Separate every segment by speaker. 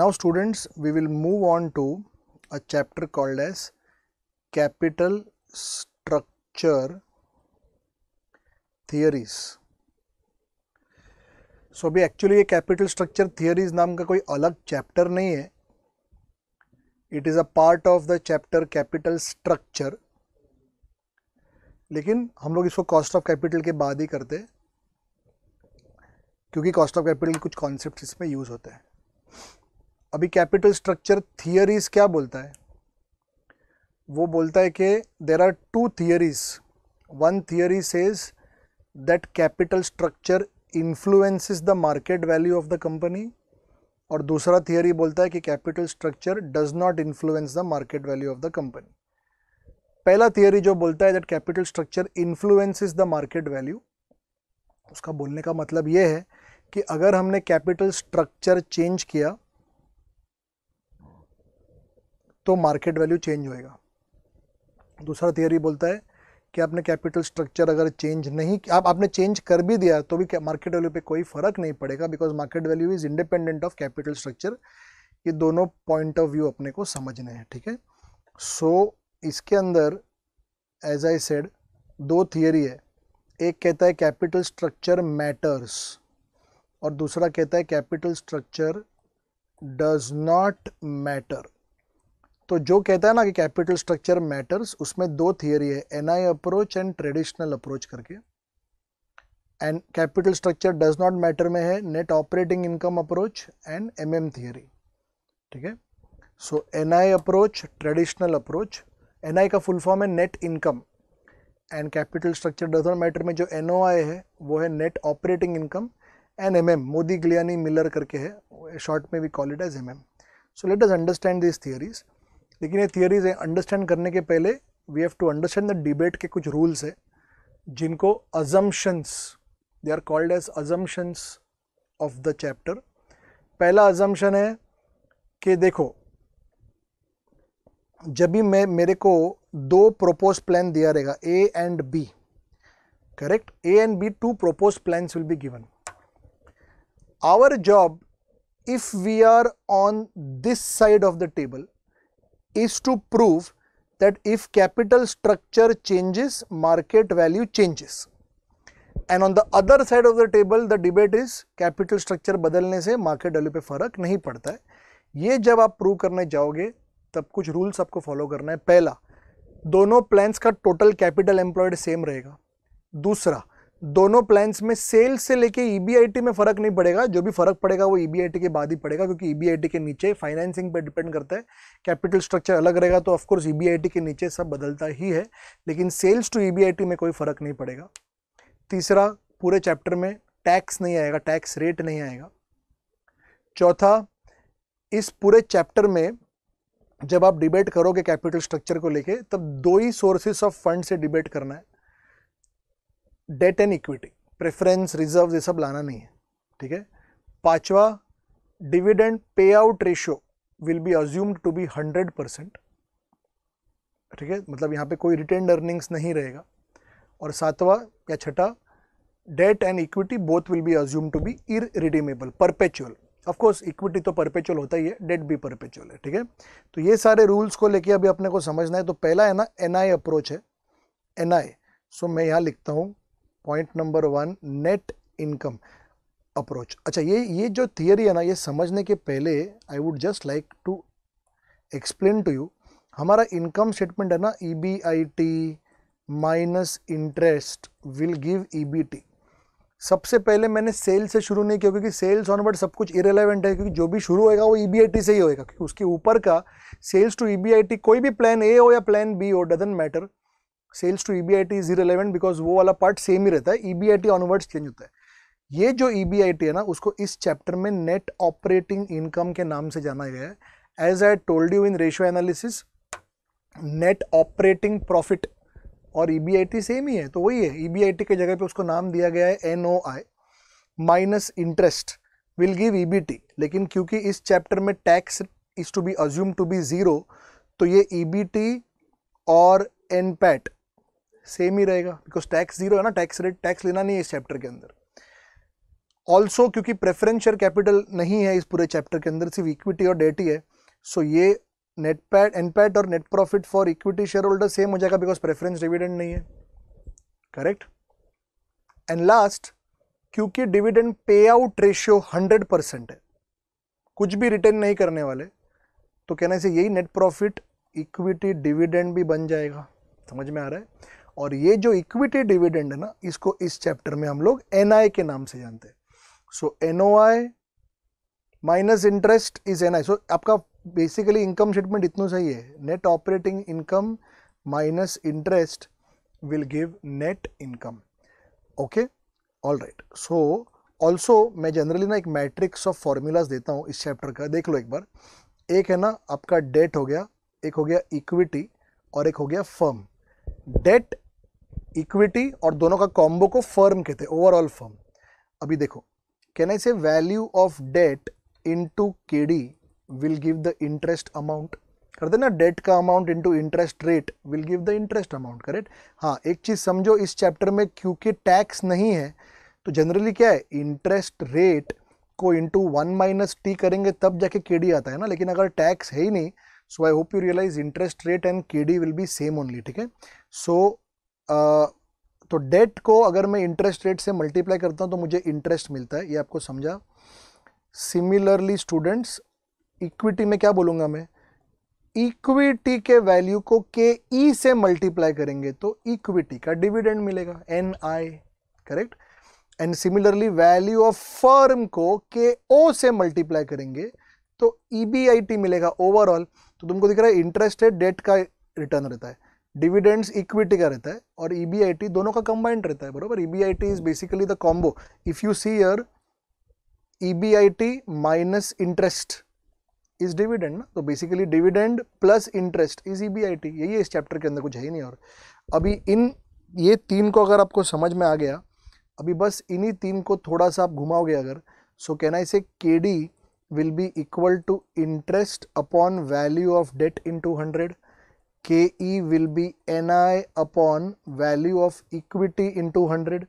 Speaker 1: now students we will move on to a chapter called as capital structure theories so अभी actually ये capital structure theories नाम का कोई अलग chapter नहीं है it is a part of the chapter capital structure लेकिन हम लोग इसको कॉस्ट ऑफ कैपिटल के बाद ही करते क्योंकि कॉस्ट ऑफ कैपिटल के कुछ कॉन्सेप्ट इसमें यूज़ होते हैं अभी कैपिटल स्ट्रक्चर थियरीज क्या बोलता है वो बोलता है कि there are two theories one theory says that capital structure influences the market value of the company और दूसरा थियरी बोलता है कि capital structure does not influence the market value of the company पहला थियरी जो बोलता है that capital structure influences the market value उसका बोलने का मतलब ये है कि अगर हमने कैपिटल स्ट्रक्चर चेंज किया तो मार्केट वैल्यू चेंज होएगा दूसरा थियरी बोलता है कि आपने कैपिटल स्ट्रक्चर अगर चेंज नहीं आप आपने चेंज कर भी दिया तो भी मार्केट वैल्यू पे कोई फर्क नहीं पड़ेगा because market value is independent of capital structure ये दोनों पॉइंट ऑफ व्यू अपने को समझने हैं ठीक है सो so, इसके अंदर एज आई सेड दो थियरी है एक कहता है कैपिटल स्ट्रक्चर मैटर्स और दूसरा कहता है capital structure does not matter तो जो कहता है ना कि कैपिटल स्ट्रक्चर मैटर्स उसमें दो थियरी है N I approach and traditional approach करके and capital structure does not matter में है net operating income approach and M M theory ठीक है so N I approach traditional approach N I का full form है net income and capital structure does not matter में जो N O I है वो है net operating income and M M Modigliani Miller करके है शॉर्ट में we call it as M M so let us understand this theories लेकिन ये थियोरीज अंडरस्टैंड करने के पहले we have to understand the debate के कुछ रूल्स है जिनको assumptions they are called as assumptions of the chapter पहला अजम्पन है कि देखो जब भी मैं मेरे को दो प्रोपोज प्लान दिया रहेगा A and B correct A and B to propose plan will be given our job if we are on this side of the table is to prove that if capital structure changes, market value changes. And on the other side of the table the debate is capital structure बदलने से market value पे फर्क नहीं पड़ता है ये जब आप प्रूव करने जाओगे तब कुछ रूल्स आपको फॉलो करना है पहला दोनों प्लान्स का टोटल कैपिटल एम्प्लॉयड सेम रहेगा दूसरा दोनों प्लान्स में सेल से लेके ईबीआईटी e में फर्क नहीं पड़ेगा जो भी फर्क पड़ेगा वो ईबीआईटी e के बाद ही पड़ेगा क्योंकि ईबीआईटी e के नीचे फाइनेंसिंग पे डिपेंड करता है कैपिटल स्ट्रक्चर अलग रहेगा तो ऑफकोर्स ईबीआईटी के नीचे सब बदलता ही है लेकिन सेल्स टू ईबीआईटी में कोई फर्क नहीं पड़ेगा तीसरा पूरे चैप्टर में टैक्स नहीं आएगा टैक्स रेट नहीं आएगा चौथा इस पूरे चैप्टर में जब आप डिबेट करोगे कैपिटल स्ट्रक्चर को लेके तब दो ही सोर्सेज ऑफ फंड से डिबेट करना है debt and equity preference reserve ये सब लाना नहीं है ठीक है पांचवा dividend payout ratio will be assumed to be hundred percent ठीक है मतलब यहाँ पे कोई रिटेन अर्निंग्स नहीं रहेगा और सातवा या छठा debt and equity both will be assume to be irredeemable perpetual of course equity तो परपेचुअल होता ही है डेट भी परपेचुअल है ठीक है तो ये सारे रूल्स को लेके अभी अपने को समझना है तो पहला है ना एन अप्रोच है एन सो मैं यहाँ लिखता हूँ point number one net income approach अच्छा ये ये जो थियरी है ना ये समझने के पहले I would just like to explain to you हमारा इनकम स्टेटमेंट है ना E B I T minus interest will give E B T सबसे पहले मैंने सेल से शुरू नहीं किया क्योंकि सेल्स ऑनवर्ड सब कुछ इरेलीवेंट है क्योंकि जो भी शुरू होएगा वो ई e से ही होएगा क्योंकि उसके ऊपर का सेल्स टू ई कोई भी प्लान ए हो या प्लान बी हो doesn't matter sales to E is irrelevant because वो वाला पार्ट सेम ही रहता है ई ऑनवर्ड्स चेंज होता है ये जो ई e बी है ना उसको इस चैप्टर में नेट ऑपरेटिंग इनकम के नाम से जाना गया है as I told you in ratio analysis net operating profit और ई बी आई सेम ही है तो वही है ई बी आई के जगह पे उसको नाम दिया गया है N O I minus interest will give E B T लेकिन क्योंकि इस चैप्टर में tax is to be assume to be zero तो ये ई बी टी और एन पैट सेम ही रहेगा बिकॉज टैक्स जीरो है ना टैक्स रेट टैक्स लेना नहीं है इस चैप्टर के अंदर ऑल्सो क्योंकि प्रेफरेंस कैपिटल नहीं है इस पूरे चैप्टर के अंदर सिर्फ इक्विटी और डेट ही है सो so ये नेट पैट एन पैट और net profit for equity share shareholder same हो जाएगा बिकॉज प्रेफरेंस डिविडेंड नहीं है करेक्ट एंड लास्ट क्योंकि dividend payout ratio hundred percent है कुछ भी रिटर्न नहीं करने वाले तो कहने से यही नेट प्रॉफिट इक्विटी डिविडेंड भी बन जाएगा समझ में आ रहा है और ये जो इक्विटी डिविडेंड है ना इसको इस चैप्टर में हम लोग एन के नाम से जानते हैं so N minus interest is N so आपका बेसिकली इनकम स्टेटमेंट इतना सही है net operating income minus interest will give net income okay all right so also मैं जनरली ना एक मैट्रिक्स ऑफ फॉर्मूलाज देता हूँ इस चैप्टर का देख लो एक बार एक है ना आपका डेट हो गया एक हो गया इक्विटी और एक हो गया फर्म डेट इक्विटी और दोनों का कॉम्बो को फर्म कहते हैं ओवरऑल फर्म अभी देखो can I say value of debt into K D will give the interest amount कर देना डेट का amount into interest rate will give the interest amount correct हाँ एक चीज़ समझो इस चैप्टर में क्योंकि टैक्स नहीं है तो जनरली क्या है इंटरेस्ट रेट को इंटू वन माइनस टी करेंगे तब जाके के डी आता है ना लेकिन अगर टैक्स है ही नहीं so I hope you realise interest rate and K D will be same only ठीक है सो तो डेट को अगर मैं इंटरेस्ट रेट से मल्टीप्लाई करता हूँ तो मुझे इंटरेस्ट मिलता है ये आपको समझा सिमिलरली स्टूडेंट्स इक्विटी में क्या बोलूँगा मैं इक्विटी के वैल्यू को के ई e से मल्टीप्लाई करेंगे तो इक्विटी का डिविडेंड मिलेगा N I correct and similarly value of firm को के ओ से मल्टीप्लाई करेंगे तो ई बी आई टी मिलेगा ओवरऑल तो तुमको दिख रहा है इंटरेस्ट रेट डेट का रिटर्न रहता है डिविडेंड्स इक्विटी का रहता है और ई e दोनों का कंबाइंड रहता है बरोबर E is basically the combo if you see your E minus interest is dividend ना तो basically dividend plus interest is E यही है इस चैप्टर के अंदर कुछ है ही नहीं और अभी इन ये तीन को अगर आपको समझ में आ गया अभी बस इन्हीं तीन को थोड़ा सा आप घुमाओगे अगर सो can I say K D be equal to interest upon value of debt into hundred K E will be N I upon value of equity into hundred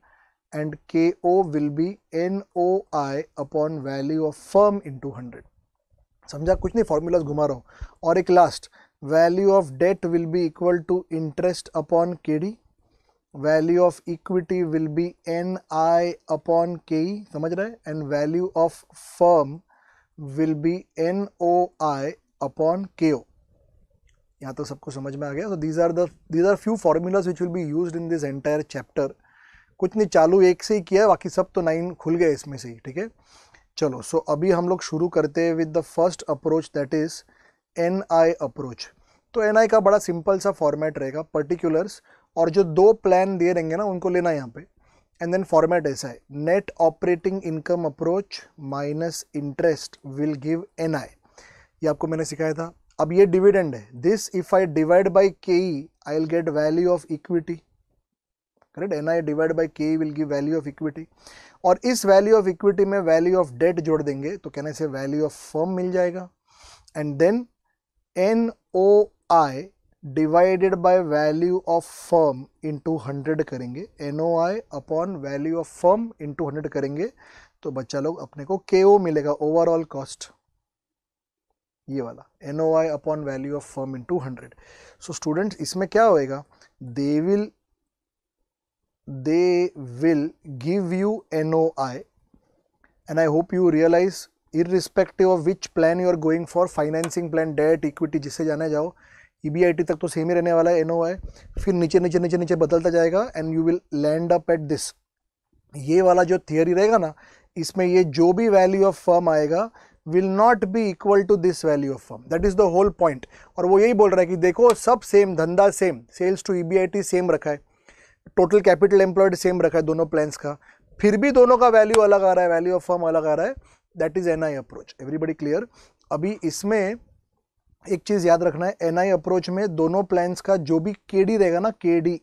Speaker 1: and K O will be N O I upon value of firm into hundred समझा कुछ नहीं formulas घुमा रहा हूँ और एक last value of debt will be equal to interest upon K D value of equity will be N I upon K E समझ रहे and value of firm will be N O I upon K O यहाँ तो सबको समझ में आ गया तो these are these are few formulas which will be use in this entire chapter कुछ नहीं चालू एक से ही किया बाकी सब तो नाइन खुल गए इसमें से ही ठीक है चलो सो so अभी हम लोग शुरू करते हैं with the first approach that is N I approach तो एन आई का बड़ा सिंपल सा फॉर्मेट रहेगा पर्टिकुलर्स और जो दो प्लान दिए रहेंगे ना उनको लेना है यहाँ पे एंड देन फॉर्मेट ऐसा है net operating income approach minus interest will give N I ये आपको मैंने सिखाया था अब ये डिविडेंड है this if I divide by K E I will get value of equity correct N I divide by K will give value of equity और इस वैल्यू ऑफ इक्विटी में वैल्यू ऑफ डेट जोड़ देंगे तो कहने से value of firm मिल जाएगा and then N O I divided by value of firm into hundred करेंगे N O I upon value of firm into hundred करेंगे तो बच्चा लोग अपने को के ओ मिलेगा ओवरऑल कॉस्ट ये वाला N O I upon value of firm into hundred so students इसमें क्या होएगा they will give you N O I and I hope you realise irrespective of which plan you are going for financing plan debt equity जिससे जाना जाओ T e तक तो same ही रहने वाला है आई फिर नीचे नीचे नीचे नीचे बदलता जाएगा and you will land up at this ये वाला जो थियोरी रहेगा ना इसमें ये जो भी वैल्यू ऑफ फर्म आएगा will not be equal to this value of firm that is the whole point और वो यही बोल रहा है कि देखो सब सेम धंधा same sales to E same रखा है टोटल कैपिटल एम्प्लॉयड सेम रखा है दोनों प्लान्स का फिर भी दोनों का वैल्यू अलग आ रहा है वैल्यू ऑफ फर्म अलग आ रहा है that is N I approach everybody clear अभी इसमें एक चीज़ याद रखना है एन आई अप्रोच में दोनों प्लान्स का जो भी के डी रहेगा ना के डी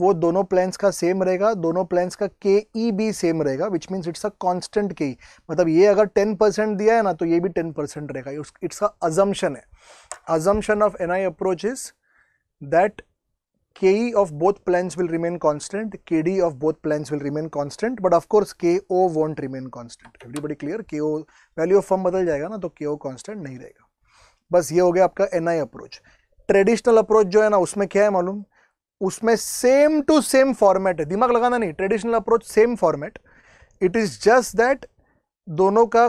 Speaker 1: वो दोनों प्लान्स का सेम रहेगा दोनों प्लान्स का के ई भी सेम रहेगा which means it's a constant K E मतलब ये अगर टेन परसेंट दिया है ना तो ये भी टेन परसेंट रहेगा इट्स अ अजम्पन है assumption of N I approach is that K E of KE will remain constant K D of both of will remain constant but of course K O won't remain constant remain बड़ी clear K O value of form बदल जाएगा ना तो के ओ constant नहीं रहेगा बस ये हो गया आपका N I approach traditional approach जो है ना उसमें क्या है मालूम उसमें सेम टू सेम फॉर्मेट है दिमाग लगाना नहीं traditional approach same format it is just that दोनों का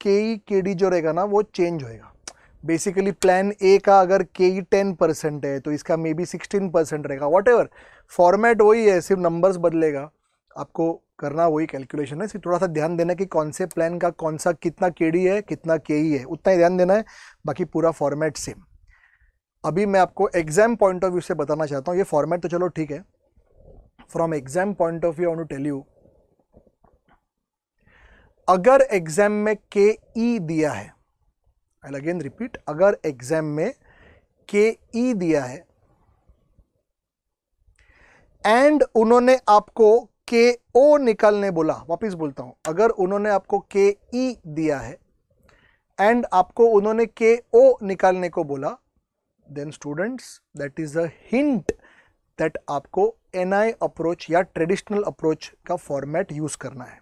Speaker 1: के ई के डी जो रहेगा ना वो चेंज होएगा बेसिकली प्लान ए का अगर के ई टेन परसेंट है तो इसका मे बी सिक्सटीन परसेंट रहेगा वॉट एवर फॉर्मेट वही है सिर्फ नंबर्स बदलेगा आपको करना वही कैलकुलेशन है सिर्फ थोड़ा सा ध्यान देना कि कौन से प्लान का कौन सा कितना के डी है कितना के ई e है उतना ही ध्यान देना है बाकी पूरा फॉर्मेट सेम अभी मैं आपको एग्जाम पॉइंट ऑफ व्यू से बताना चाहता हूँ ये फॉर्मेट तो चलो ठीक है from exam point of view to tell you अगर एग्जाम में के ई e दिया है आई अगेन रिपीट अगर एग्जाम में के ई e दिया है एंड उन्होंने आपको के ओ निकालने बोला वापस बोलता हूं अगर उन्होंने आपको के ई e दिया है एंड आपको उन्होंने के ओ निकालने को बोला then students that is a hint that आपको एन आई अप्रोच या ट्रेडिशनल अप्रोच का फॉर्मेट यूज़ करना है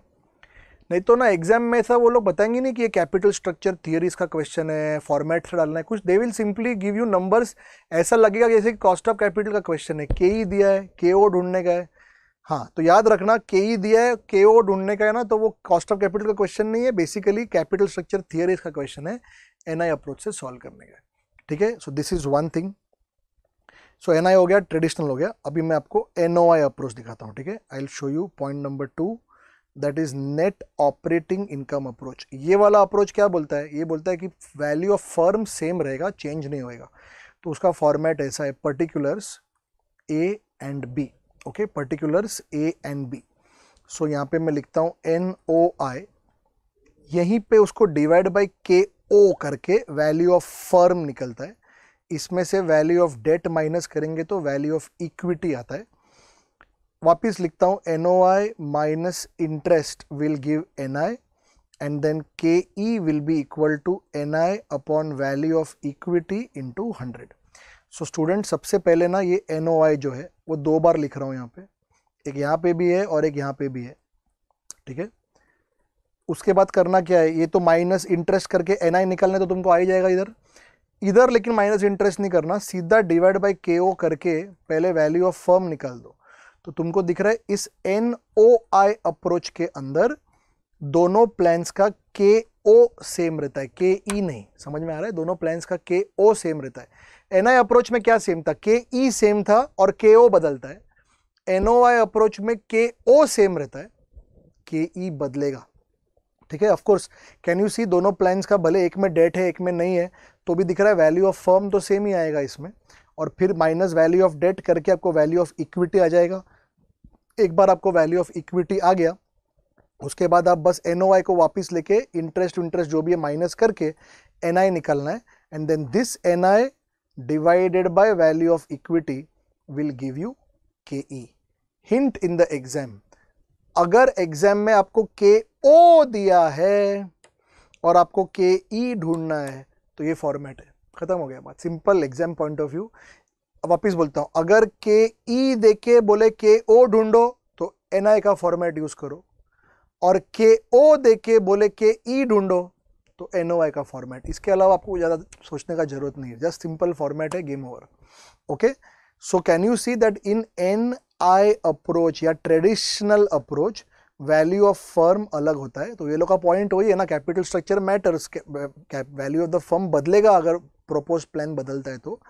Speaker 1: नहीं तो ना एग्जाम में ऐसा वो लोग बताएंगे नहीं कि ये कैपिटल स्ट्रक्चर थियरीज का क्वेश्चन है फॉर्मेट से डालना है कुछ they will simply give you numbers ऐसा लगेगा जैसे कि कॉस्ट ऑफ कैपिटल का क्वेश्चन है के ई e दिया है के ओ ढूंढने का है हाँ तो याद रखना के ई e दिया है के ओ ढूंढने का है ना तो वो कॉस्ट ऑफ कैपिटल का क्वेश्चन नहीं है बेसिकली कैपिटल स्ट्रक्चर थियरीज का क्वेश्चन है एन आई अप्रोच से सॉल्व करने का ठीक है so this is one thing so N हो गया ट्रेडिशनल हो गया अभी मैं आपको एन अप्रोच दिखाता हूँ ठीक है I will show you point number two that is net operating income approach ये वाला अप्रोच क्या बोलता है ये बोलता है कि वैल्यू ऑफ फर्म सेम रहेगा चेंज नहीं होएगा तो उसका फॉर्मेट ऐसा है particulars A and B okay particulars A and B so यहाँ पे मैं लिखता हूँ एन ओ आई यहीं पे उसको डिवाइड बाई के ओ करके वैल्यू ऑफ फर्म निकलता है इसमें से वैल्यू ऑफ डेट माइनस करेंगे तो वैल्यू ऑफ इक्विटी आता है वापस लिखता हूँ N O I minus interest will give N I and then K E will be equal to N I upon value of equity into hundred so student सबसे पहले ना ये N O आई जो है वो दो बार लिख रहा हूँ यहाँ पे एक यहाँ पे भी है और एक यहाँ पे भी है ठीक है उसके बाद करना क्या है ये तो माइनस इंटरेस्ट करके एन आई निकालने तो तुमको आ ही जाएगा इधर इधर लेकिन माइनस इंटरेस्ट नहीं करना सीधा डिवाइड बाई के ओ करके पहले वैल्यू ऑफ फर्म निकाल दो तो तुमको दिख रहा है इस एन ओ आई अप्रोच के अंदर दोनों प्लान्स का के ओ सेम रहता है के ई e नहीं समझ में आ रहा है दोनों प्लान्स का के ओ सेम रहता है एन आई अप्रोच में क्या सेम था के ई सेम था और के ओ बदलता है एन ओ आई अप्रोच में के ओ सेम रहता है के ई e बदलेगा ठीक है ऑफकोर्स कैन यू सी दोनों प्लान्स का भले एक में डेट है एक में नहीं है तो भी दिख रहा है वैल्यू ऑफ फर्म तो सेम ही आएगा इसमें और फिर माइनस वैल्यू ऑफ डेट करके आपको वैल्यू ऑफ इक्विटी आ जाएगा एक बार आपको वैल्यू ऑफ इक्विटी आ गया उसके बाद आप बस एन को वापस लेके इंटरेस्ट इंटरेस्ट जो भी है माइनस करके एन निकालना है and then this N divided by value of equity will give you K hint in the exam अगर एग्जाम में आपको के ओ दिया है और आपको के ई e ढूंढना है तो ये फॉर्मेट है ख़त्म हो गया बात simple exam point of view अब वापिस बोलता हूं अगर के ई दे के बोले के ओ ढूंढो तो एन आई का फॉर्मेट यूज़ करो और के ओ दे के बोले के ई e ढूंढो तो एन ओ आई का फॉर्मेट इसके अलावा आपको ज़्यादा सोचने का ज़रूरत नहीं है जस्ट सिंपल फॉर्मेट है game over okay so can you see that in N I approach या traditional approach value of firm अलग होता है तो ये लोग का पॉइंट वही है ना capital structure matters value of the firm बदलेगा अगर प्रोपोज प्लान बदलता है तो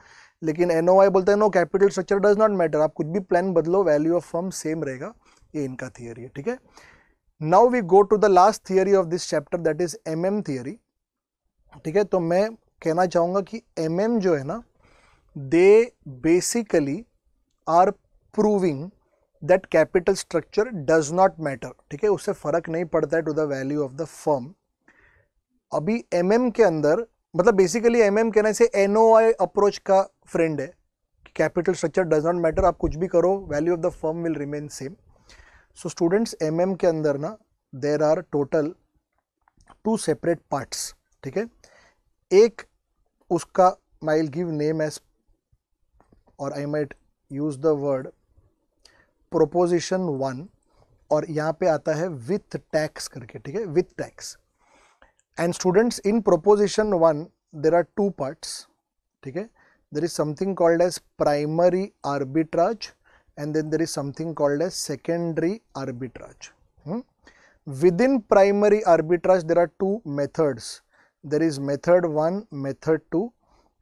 Speaker 1: लेकिन एन बोलते हैं no capital structure does not matter आप कुछ भी प्लान बदलो वैल्यू ऑफ फर्म सेम रहेगा ये इनका थियरी है ठीक है now we go to the last theory of this chapter that is M M theory ठीक है तो मैं कहना चाहूँगा कि एम mm जो है ना they basically are proving that capital structure does not matter ठीक है उससे फ़र्क नहीं पड़ता है to the value of the firm अभी एम mm के अंदर मतलब बेसिकली एम एम कहना से एन अप्रोच का फ्रेंड है capital structure does not matter आप कुछ भी करो value of the firm will remain same so students M M के अंदर ना there are total to separate parts ठीक है एक उसका माइल गिव नेम एज और I might use the word proposition one और यहां पे आता है विथ टैक्स करके ठीक है with tax and students in proposition one there are two part ठीक है there is something called as primary arbitrage and then there is something called as secondary arbitrage within primary arbitrage there are two methods there is method one method two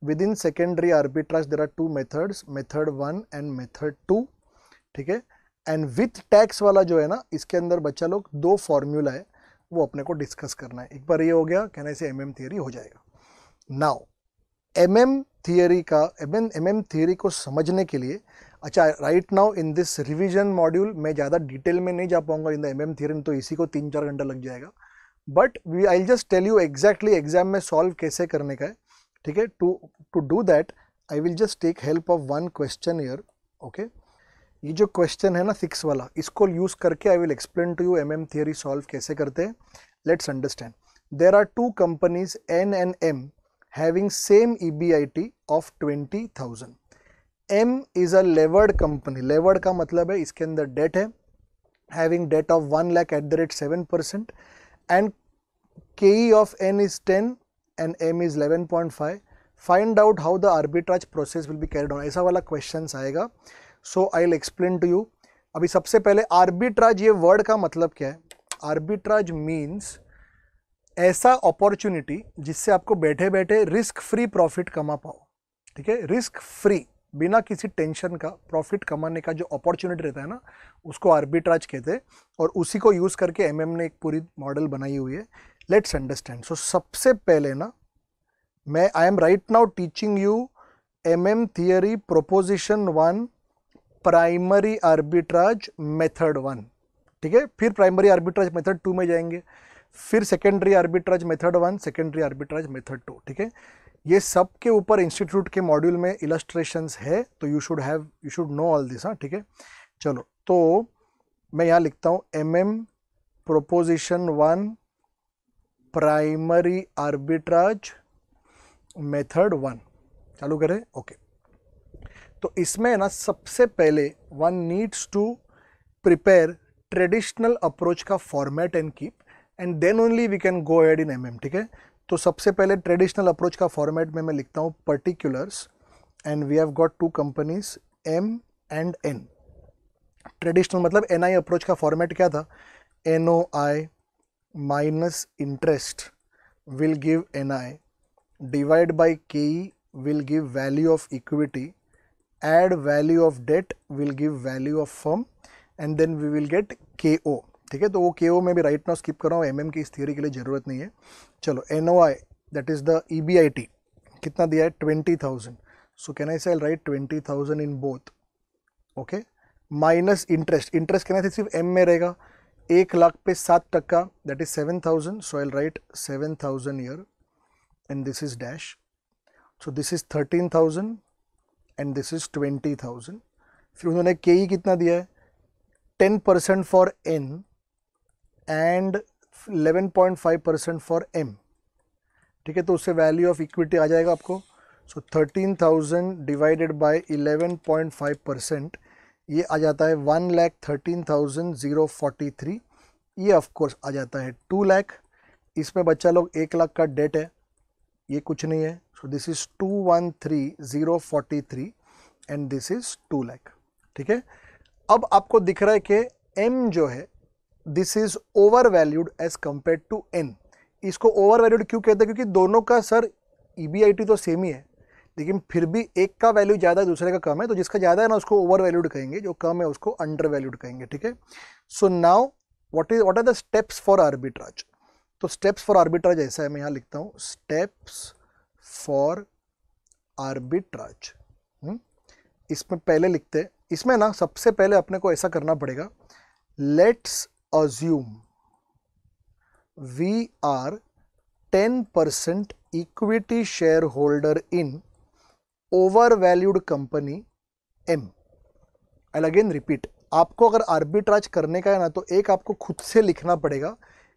Speaker 1: within secondary arbitrage there are two methods method one and method two ठीक है and with tax वाला जो है ना इसके अंदर बच्चा लोग दो फॉर्मूला है वो अपने को डिस्कस करना है एक बार ये हो गया कहने से एम एम थियरी हो जाएगा नाउ एम एम थियरी का M M M M theory को समझने के लिए अच्छा right now in this revision module मैं ज़्यादा डिटेल में नहीं जा पाऊंगा in the M M theory तो इसी को तीन चार घंटा लग जाएगा but we I just tell you exactly exam में सॉल्व कैसे करने का है ठीक है to to do that I will just take help of one question year okay ये जो क्वेश्चन है ना सिक्स वाला इसको यूज़ करके I will explain to you M M theory solve कैसे करते हैं let's understand there are two companies N N M having same E B I T of twenty thousand M is a levered company levered का मतलब है इसके अंदर debt है having debt of one lakh at the rate seven percent and K E of N is ten and M is eleven point five find out how the arbitrage process will be carried on ऐसा वाला question आएगा so I will explain to you अभी सबसे पहले arbitrage ये word का मतलब क्या है आर्बिट्राज मीन्स ऐसा अपॉर्चुनिटी जिससे आपको बैठे बैठे रिस्क फ्री प्रॉफिट कमा पाओ ठीक है रिस्क फ्री बिना किसी टेंशन का प्रॉफिट कमाने का जो अपॉर्चुनिटी रहता है ना उसको आर्बिट्राज कहते हैं और उसी को यूज़ करके एम MM ने एक पूरी मॉडल बनाई हुई है लेट्स अंडरस्टैंड सो सबसे पहले ना मैं I am right now teaching you M M theory proposition one primary arbitrage method one ठीक है फिर प्राइमरी आर्बिट्राज मेथड टू में जाएंगे फिर secondary arbitrage method one secondary arbitrage method two ठीक है ये सब के ऊपर इंस्टीट्यूट के मॉड्यूल में इलस्ट्रेशंस है तो you should have you should know all this हाँ ठीक है चलो तो मैं यहाँ लिखता हूँ M M proposition one primary arbitrage method one चालू करें ओके तो इसमें ना सबसे पहले one needs to prepare traditional approach का format and keep and then only we can go ahead in M ठीक है तो सबसे पहले ट्रेडिशनल अप्रोच का फॉर्मेट में मैं लिखता हूँ particulars and we have got two companies M and N traditional मतलब एन आई अप्रोच का फॉर्मेट क्या था N O I minus interest will N I divide by K E will give value of equity add value of debt will give value of firm and then we will get KO ठीक है तो वो के में भी right now skip कर रहा हूँ एम की इस थियोरी के लिए ज़रूरत नहीं है चलो N O I that is the E B I T कितना दिया है twenty thousand so can I sell write twenty thousand in both okay minus interest interest कहना था सिर्फ एम में रहेगा एक लाख पे सात टक्का that is seven thousand so I write seven thousand here and this is dash so this is thirteen thousand and this is twenty thousand फिर उन्होंने के ई e कितना दिया है ten percent for N and eleven point five percent for M ठीक है तो उससे value of equity आ जाएगा आपको so thirteen thousand divided by eleven point five percent ये आ जाता है one lakh thirteen thousand zero forty three ये ऑफकोर्स आ जाता है टू लैख इसमें बच्चा लोग एक लाख का डेट है ये कुछ नहीं है so this is two one three zero forty three and this is two lakh ठीक है अब आपको दिख रहा है कि एम जो है this is over valued as compare to N इसको ओवर वैल्यूड क्यों कहते हैं क्योंकि दोनों का सर ई e तो सेम ही है लेकिन फिर भी एक का वैल्यू ज़्यादा है दूसरे का कम है तो जिसका ज़्यादा है ना उसको ओवर वैल्यूड कहेंगे जो कम है उसको अंडर वैल्यूड कहेंगे ठीक है so now what is what are the steps for arbitrage तो स्टेप्स फॉर आर्बिट्राज ऐसा है मैं यहां लिखता हूं स्टेप्स फॉर आर्बिट्राज इसमें पहले लिखते हैं इसमें ना सबसे पहले अपने को ऐसा करना पड़ेगा let's assume we are ten percent equity share holder in over valued company M L again repeat आपको अगर आर्बिट्राज करने का है ना तो एक आपको खुद से लिखना पड़ेगा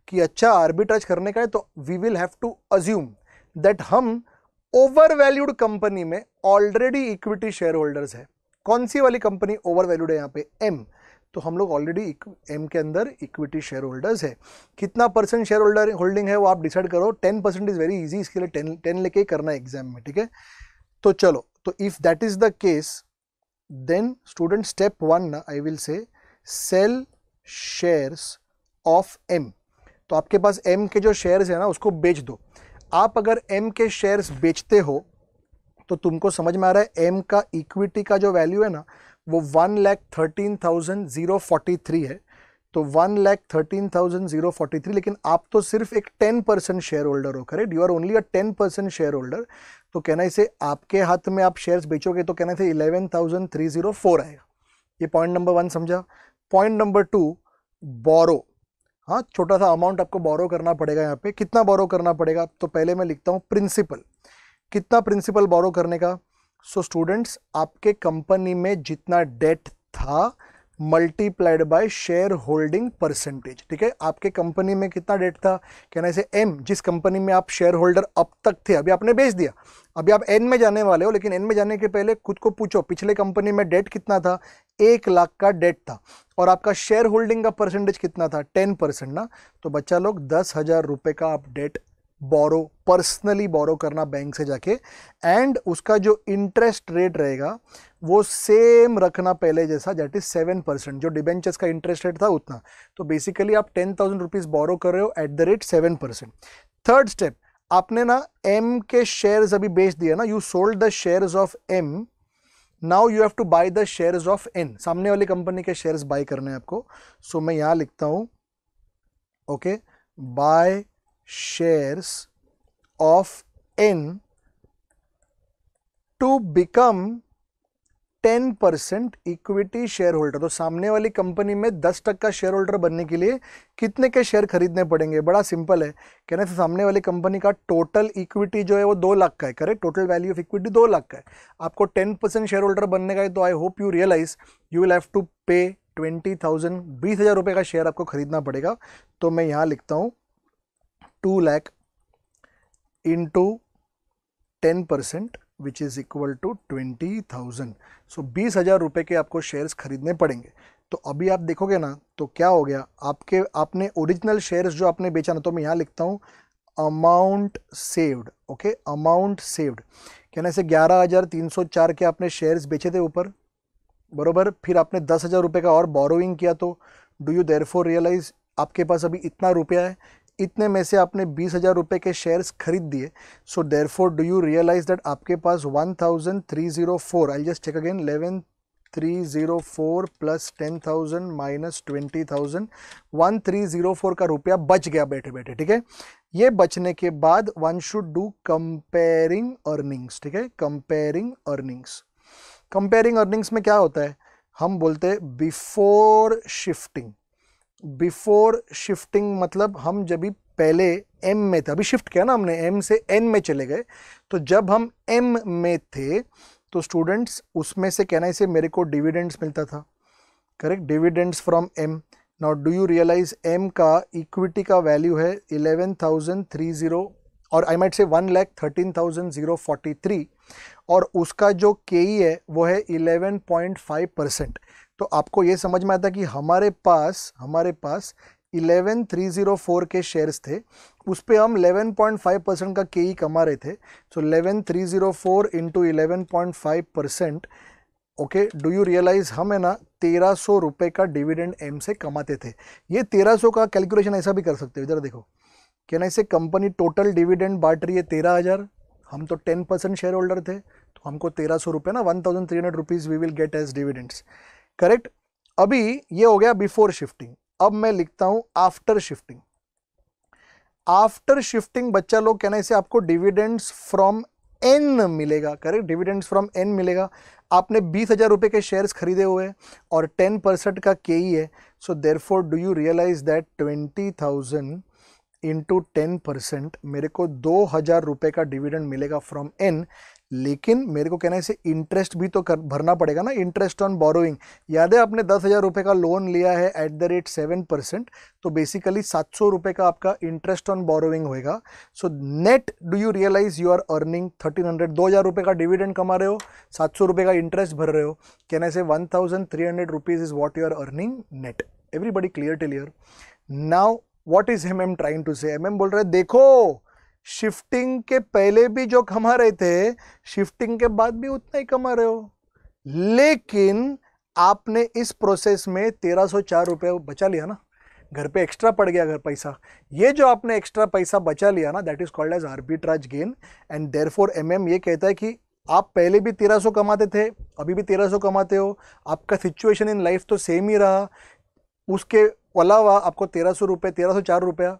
Speaker 1: कि अच्छा आर्बिट्रेज करने का है तो we will have to assume that हम ओवर वैल्यूड कंपनी में ऑलरेडी इक्विटी शेयर होल्डर्स है कौन सी वाली कंपनी ओवर वैल्यूड है यहाँ पे एम तो हम लोग ऑलरेडी एम के अंदर इक्विटी शेयर होल्डर्स है कितना परसेंट शेयर होल्डर होल्डिंग है वो आप डिसाइड करो ten percent is very easy इसके लिए टेन टेन लेके ही करना है एग्जाम में ठीक है तो चलो तो if that is the case then student step one I will say sell shares of M तो आपके पास एम के जो शेयर्स हैं ना उसको बेच दो आप अगर एम के शेयर्स बेचते हो तो तुमको समझ में आ रहा है एम का इक्विटी का जो वैल्यू है ना वो one lakh thirteen thousand zero forty three है तो one lakh thirteen thousand zero forty three लेकिन आप तो सिर्फ एक टेन परसेंट शेयर होल्डर हो correct you are only a ten percent share holder तो कहना इसे आपके हाथ में आप शेयर्स बेचोगे तो कहना थे eleven thousand three zero four आएगा ये पॉइंट नंबर वन समझा पॉइंट नंबर टू बोरो हाँ छोटा सा अमाउंट आपको बोरो करना पड़ेगा यहाँ पे कितना बोरो करना पड़ेगा तो पहले मैं लिखता हूँ प्रिंसिपल कितना प्रिंसिपल बोरो करने का सो so, स्टूडेंट्स आपके कंपनी में जितना डेट था multiplied by share holding percentage ठीक है आपके कंपनी में कितना डेट था कहना से एम जिस कंपनी में आप शेयर होल्डर अब तक थे अभी आपने बेच दिया अभी आप एन में जाने वाले हो लेकिन एन में जाने के पहले खुद को पूछो पिछले कंपनी में डेट कितना था एक लाख का डेट था और आपका शेयर होल्डिंग का परसेंटेज कितना था टेन परसेंट ना तो बच्चा लोग दस हज़ार रुपये का आप डेट बोरो पर्सनली बोरो करना बैंक से जाके एंड उसका जो इंटरेस्ट रेट रहेगा वो सेम रखना पहले जैसा दैट इज सेवन परसेंट जो डिबेंचर्स का इंटरेस्ट रेट था उतना तो बेसिकली आप टेन थाउजेंड रुपीज़ बोरो कर रहे हो at the rate seven percent third step आपने ना एम के शेयर्स अभी बेच दिया ना you sold the shares of M now you have to buy the shares of N सामने वाली कंपनी के शेयर्स बाई करने हैं आपको सो so, मैं यहाँ लिखता हूँ okay buy shares of N to become 10 percent equity share holder तो सामने वाली कंपनी में 10 टक्का शेयर होल्डर बनने के लिए कितने के शेयर खरीदने पड़ेंगे बड़ा सिंपल है कहने से सामने वाली कंपनी का टोटल इक्विटी जो है वो दो लाख का है correct total value of equity दो लाख का है आपको 10 परसेंट शेयर होल्डर बनने का है तो I hope you realize you will have to pay twenty thousand बीस हज़ार रुपये का शेयर आपको खरीदना पड़ेगा तो मैं यहाँ लिखता हूँ 2 lakh into 10 percent which is equal to twenty thousand so बीस हज़ार रुपये के आपको शेयर्स खरीदने पड़ेंगे तो अभी आप देखोगे ना तो क्या हो गया आपके आपने ओरिजिनल शेयर्स जो आपने बेचा ना तो मैं यहाँ लिखता हूँ amount saved okay amount saved कहना से ग्यारह हज़ार तीन सौ चार के आपने शेयर्स बेचे थे ऊपर बरोबर फिर आपने दस हज़ार रुपये का और बोरोइंग किया तो do you therefore realize आपके पास अभी इतना रुपया है इतने में से आपने बीस हज़ार रुपये के शेयर्स खरीद दिए so therefore do you realize that आपके पास one thousand three zero four I just check again eleven three zero four plus ten thousand minus twenty thousand one three zero four का रुपया बच गया बैठे बैठे ठीक है ये बचने के बाद one should do comparing earnings ठीक है कंपेयरिंग अर्निंग्स कंपेयरिंग अर्निंग्स में क्या होता है हम बोलते हैं बिफोर शिफ्टिंग बिफोर शिफ्टिंग मतलब हम जब भी पहले एम में थे अभी शिफ्ट किया ना हमने एम से एन में चले गए तो जब हम एम में थे तो स्टूडेंट्स उसमें से कहना इसे मेरे को डिविडेंड्स मिलता था correct dividends from M now do you realize M का इक्विटी का वैल्यू है इलेवन थाउजेंड थ्री ज़ीरो और I might say one lakh thirteen thousand zero forty three और उसका जो के ई e है वो है इलेवन पॉइंट फाइव परसेंट तो आपको ये समझ में आता कि हमारे पास हमारे पास 11304 के शेयर्स थे उस पर हम 11.5 परसेंट का के ई e कमा रहे थे so eleven three zero four into eleven point five percent okay do you realize हम है ना तेरह सौ रुपये का डिविडेंड एम से कमाते थे ये तेरह सौ का कैलकुलेशन ऐसा भी कर सकते हो इधर देखो क्या ना इसे कंपनी टोटल डिविडेंड बांट रही है तेरह हज़ार हम तो टेन परसेंट शेयर होल्डर थे तो हमको तेरह सौ रुपये ना one thousand three hundred rupees we will get as dividends correct अभी ये हो गया बिफोर शिफ्टिंग अब मैं लिखता हूं आफ्टर शिफ्टिंग आफ्टर शिफ्टिंग बच्चा लोग कहना इसे आपको डिविडेंड्स फ्रॉम एन मिलेगा करेक्ट डिविडेंड्स फ्रॉम एन मिलेगा आपने बीस हज़ार रुपए के शेयर्स खरीदे हुए हैं और टेन परसेंट का के ही e है so therefore do you realize that twenty thousand into ten percent मेरे को दो हज़ार रुपए का डिविडेंड मिलेगा फ्रॉम एन लेकिन मेरे को कहना है इसे इंटरेस्ट भी तो कर भरना पड़ेगा ना इंटरेस्ट ऑन बोरोइंग याद है आपने दस हज़ार रुपये का लोन लिया है at the rate seven percent तो बेसिकली सात सौ रुपये का आपका इंटरेस्ट ऑन बोरोइंग होएगा so net do you realize you are earning thirteen hundred दो हज़ार रुपये का डिविडेंड कमा रहे हो सात सौ रुपये का इंटरेस्ट भर रहे हो कहने से one thousand three hundred rupees is what you are earning net everybody clear till here now what is M M trying to say M M बोल रहे देखो शिफ्टिंग के पहले भी जो कमा रहे थे शिफ्टिंग के बाद भी उतना ही कमा रहे हो लेकिन आपने इस प्रोसेस में तेरह सौ चार रुपये बचा लिया ना घर पे एक्स्ट्रा पड़ गया घर पैसा ये जो आपने एक्स्ट्रा पैसा बचा लिया ना that is called as arbitrage gain and therefore M M ये कहता है कि आप पहले भी तेरह सौ कमाते थे अभी भी तेरह सौ कमाते हो आपका सिचुएशन इन लाइफ तो सेम ही रहा उसके अलावा आपको तेरह सौ रुपये तेरह सौ चार रुपया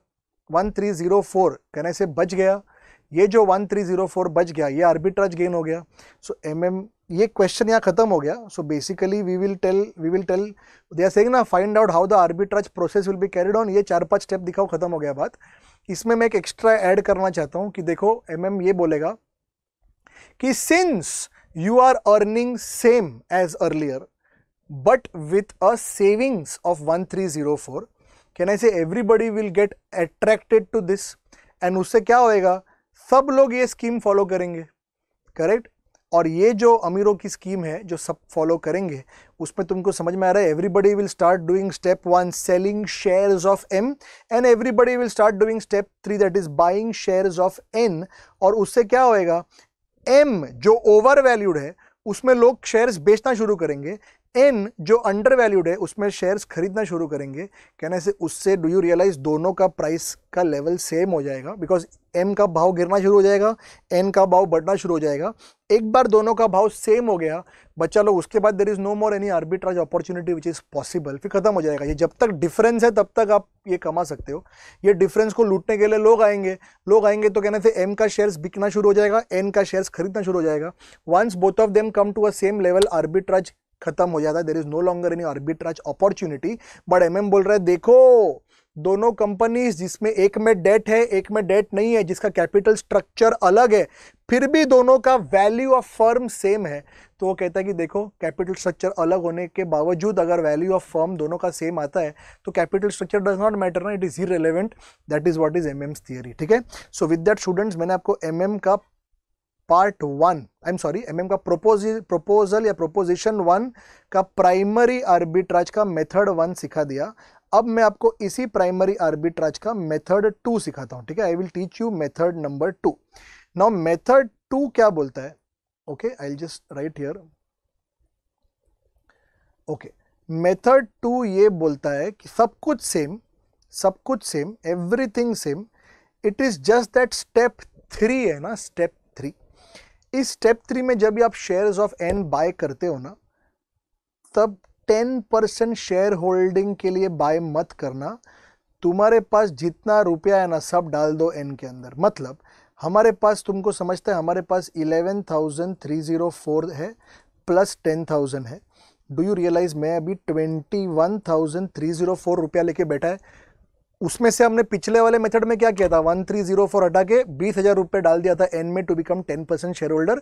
Speaker 1: 1304 कहने से बच गया ये जो 1304 बच गया ये आर्बिट्रज गेन हो गया सो so, एम mm, ये क्वेश्चन यहाँ खत्म हो गया so basically we will tell we will tell they are saying ना find out how the arbitrage process will be carried on ये चार पांच स्टेप दिखाओ खत्म हो गया बात इसमें मैं एक एक्स्ट्रा ऐड करना चाहता हूँ कि देखो एम mm ये बोलेगा कि since you are earning same as earlier but with a savings of four can I say everybody will get attracted to this and उससे क्या होएगा सब लोग ये स्कीम फॉलो करेंगे करेक्ट और ये जो अमीरों की स्कीम है जो सब फॉलो करेंगे उसमें तुमको समझ में आ रहा है everybody will start doing step one selling shares of M and everybody will start doing step three that is buying shares of N और उससे क्या होएगा एम जो ओवर वैल्यूड है उसमें लोग शेयर्स बेचना शुरू करेंगे इन जो अंडर वैल्यूड है उसमें शेयर्स खरीदना शुरू करेंगे कहने से उससे डू यू रियलाइज दोनों का प्राइस का लेवल सेम हो जाएगा बिकॉज एम का भाव गिरना शुरू हो जाएगा एन का भाव बढ़ना शुरू हो जाएगा एक बार दोनों का भाव सेम हो गया बच्चा लोग उसके बाद there is no more any arbitrage opportunity which is possible फिर खत्म हो जाएगा ये जब तक डिफरेंस है तब तक आप ये कमा सकते हो ये डिफरेंस को लूटने के लिए लोग आएंगे लोग आएंगे तो कहने से एम का शेयर्स बिकना शुरू हो जाएगा एन का शेयर्स खरीदना शुरू हो जाएगा once both of them come to a same level arbitrage खत्म हो जाता है there is no longer any arbitrage opportunity but M बोल रहे हैं देखो दोनों कंपनीज जिसमें एक में डेट है एक में डेट नहीं है जिसका कैपिटल स्ट्रक्चर अलग है फिर भी दोनों का वैल्यू ऑफ फर्म सेम है तो वो कहता है कि देखो कैपिटल स्ट्रक्चर अलग होने के बावजूद अगर वैल्यू ऑफ फर्म दोनों का सेम आता है तो capital structure does not matter ना इट इज़ ही relevant that is what is M M's theory ठीक है सो विद दैट स्टूडेंट्स मैंने आपको एम का part one I am sorry MM का प्रोपोजल प्रोपोजल या प्रोपोजिशन वन का प्राइमरी आर्बिट्राज का मेथड वन सिखा दिया अब मैं आपको इसी प्राइमरी आर्बिट्राज का मेथड टू सिखाता हूं ठीक है I will teach you method number two now method two क्या बोलता है okay I just write here okay method two ये बोलता है कि सब कुछ सेम सब कुछ same everything same it is just that step three है ना स्टेप इस स्टेप थ्री में जब भी आप शेयर्स ऑफ एन बाय करते हो ना तब टेन परसेंट शेयर होल्डिंग के लिए बाय मत करना तुम्हारे पास जितना रुपया है ना सब डाल दो एन के अंदर मतलब हमारे पास तुमको समझते हैं हमारे पास eleven thousand three zero four है प्लस टेन थाउजेंड है डू यू रियलाइज़ मैं अभी twenty one thousand three zero four रुपया लेके बैठा है उसमें से हमने पिछले वाले मेथड में क्या किया था वन थ्री जीरो फोर हटा के बीस हजार रुपये डाल दिया था एन में to become ten percent share shareholder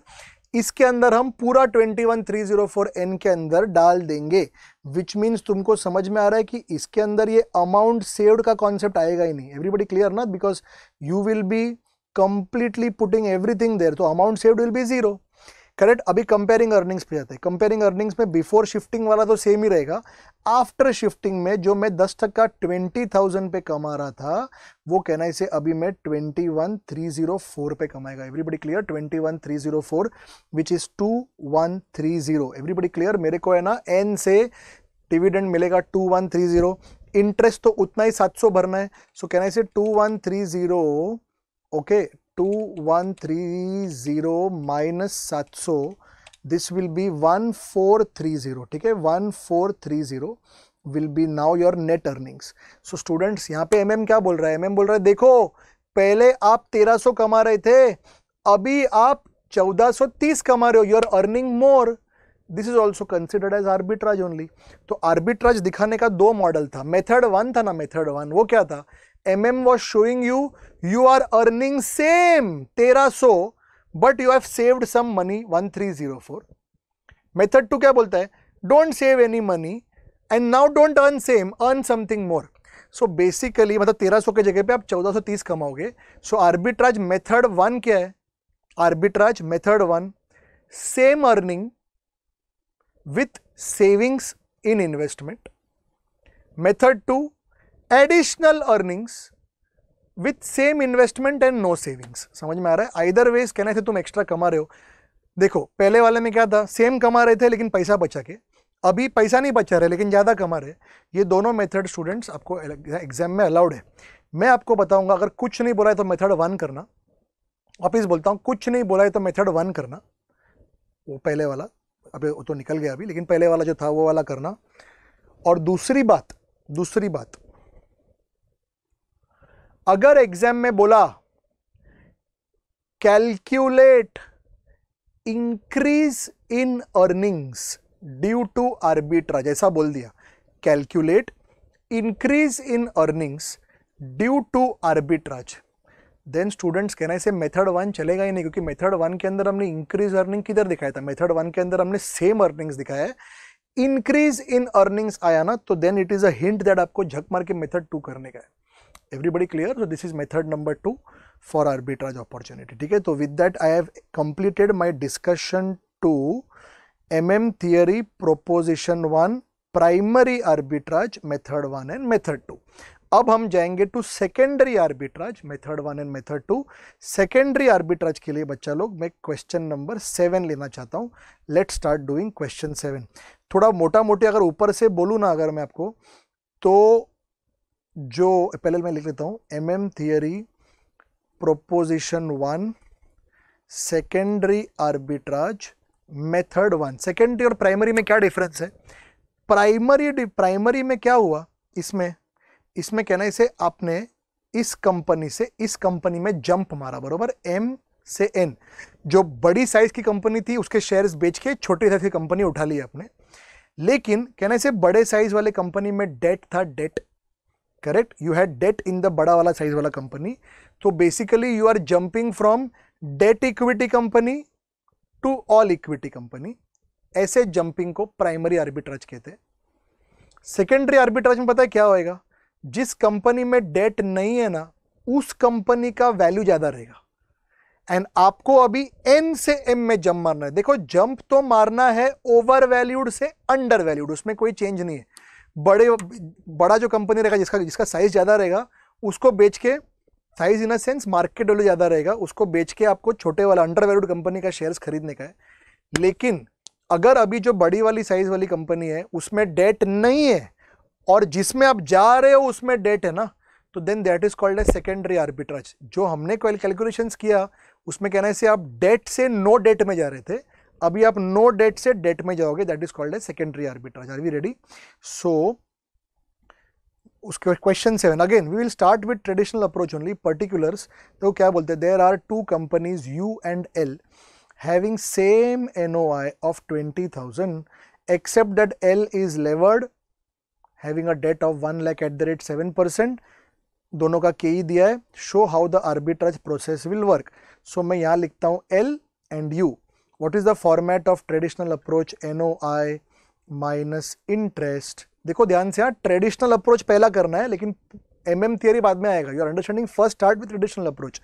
Speaker 1: इसके अंदर हम पूरा twenty one three zero four N के अंदर डाल देंगे विच मीन्स तुमको समझ में आ रहा है कि इसके अंदर ये अमाउंट सेव्ड का कॉन्सेप्ट आएगा ही नहीं एवरीबडी क्लियर ना because you will be completely putting everything there तो amount saved will be zero correct अभी कंपेयरिंग अर्निंग्स पे जाते हैं कंपेयरिंग अर्निंग्स में बिफोर शिफ्टिंग वाला तो सेम ही रहेगा आफ्टर शिफ्टिंग में जो मैं दस टक्का ट्वेंटी थाउजेंड पे कमा रहा था वो कहना इसे अभी मैं twenty one three zero four पे कमाएगा everybody clear twenty one three zero four which is two one three zero everybody clear मेरे को है ना एन से डिविडेंड मिलेगा two one three zero interest तो उतना ही सात सौ भरना है सो कहना इसे two one three zero okay two one three zero minus सात सौ this will be one four three zero ठीक है one four three zero will be now your net earnings so students यहाँ पे एमएम क्या बोल रहा है एमएम बोल रहा है देखो पहले आप तेरह सौ कमा रहे थे अभी आप चौदह सौ तीस कमा रहे हो you are earning more this is also considered as arbitrage only तो आर्बिट्राज दिखाने का दो मॉडल था मेथड वन था ना मेथड वन वो क्या था M M was showing you you are earning same तेरह so but you have saved some money one three zero four method two क्या बोलता है don't save any money and now don't earn same earn something more so basically मतलब तेरह सौ के जगह पे आप चौदह सौ तीस कमाओगे सो आर्बिट्राज मेथड वन क्या है arbitrage method one same earning with savings in investment method two additional earnings with same investment and no savings समझ में आ रहा है आइदर वेज कहने थे तुम एक्स्ट्रा कमा रहे हो देखो पहले वाले में क्या था सेम कमा रहे थे लेकिन पैसा बचा के अभी पैसा नहीं बचा रहे लेकिन ज़्यादा कमा रहे ये दोनों मेथड स्टूडेंट्स आपको एग्जाम में अलाउड है मैं आपको बताऊंगा अगर कुछ नहीं बोला है तो मेथड वन करना वापिस बोलता हूँ कुछ नहीं बोला है तो मेथड वन करना वो पहले वाला अभी वो तो निकल गया अभी लेकिन पहले वाला जो था वो वाला करना और दूसरी बात दूसरी बात अगर एग्जाम में बोला calculate increase in earnings due to arbitrage ऐसा बोल दिया calculate increase in earnings due to arbitrage then students कहना इसे मेथड वन चलेगा ही नहीं क्योंकि मेथड वन के अंदर हमने इंक्रीज अर्निंग किधर दिखाया था मेथड वन के अंदर हमने सेम अर्निंग्स दिखाया है इंक्रीज इन अर्निंग्स आया ना तो then it is a hint that आपको झक मार के मेथड टू करने का है everybody clear so this is method number 2 for arbitrage opportunity okay so with that i have completed my discussion to mm theory proposition 1 primary arbitrage method 1 and method 2 अब हम जाएंगे to secondary arbitrage method one and method two secondary arbitrage के लिए बच्चा लोग मैं question number seven लेना चाहता हूं let start doing question seven थोड़ा मोटा मोटी अगर ऊपर से बोलू ना अगर मैं आपको तो जो पहले मैं लिख लेता हूँ M M theory proposition one secondary arbitrage method one secondary और प्राइमरी में क्या डिफरेंस है प्राइमरी प्राइमरी में क्या हुआ इसमें इसमें कहना इसे आपने इस कंपनी से इस कंपनी में जंप मारा बरोबर एम से एन जो बड़ी साइज की कंपनी थी उसके शेयर्स बेच के छोटी साइज की कंपनी उठा ली आपने लेकिन कहना इसे बड़े साइज वाले कंपनी में डेट था debt correct you had debt in the बड़ा वाला साइज वाला कंपनी तो basically you are jumping from debt equity company to all equity company ऐसे जंपिंग को प्राइमरी आर्बिट्रेज कहते हैं सेकेंडरी आर्बिट्रेज में पता है क्या होएगा जिस कंपनी में डेट नहीं है ना उस कंपनी का वैल्यू ज़्यादा रहेगा एंड आपको अभी एन से एम में जंप मारना है देखो जंप तो मारना है ओवर वैल्यूड से अंडर वैल्यूड उसमें कोई चेंज नहीं है बड़े बड़ा जो कंपनी रहेगा जिसका जिसका साइज़ ज़्यादा रहेगा उसको बेच के size in a sense market value ज़्यादा रहेगा उसको बेच के आपको छोटे वाला अंडर वैल्यूड कंपनी का शेयर्स खरीदने का है लेकिन अगर अभी जो बड़ी वाली साइज़ वाली कंपनी है उसमें डेट नहीं है और जिसमें आप जा रहे हो उसमें डेट है ना तो then that is called a secondary arbitrage जो हमने कैलकुलेशंस किया उसमें कहना है से आप डेट से नो डेट में जा रहे थे अभी आप नो डेट से डेट में जाओगे that is called a secondary arbitrage are we ready so उसके question seven again we will start with traditional approach only particulars तो क्या बोलते हैं there are two companies U and L having same N O I of twenty thousand except that L is levered having a debt of one lakh at the rate seven percent दोनों का के ही e दिया है show how the arbitrage process will work so मैं यहाँ लिखता हूँ L and U what is the format of traditional approach NOI minus interest देखो ध्यान से यहाँ ट्रेडिशनल अप्रोच पहला करना है लेकिन एम एम थियरी बाद में आएगा your understanding first start with traditional approach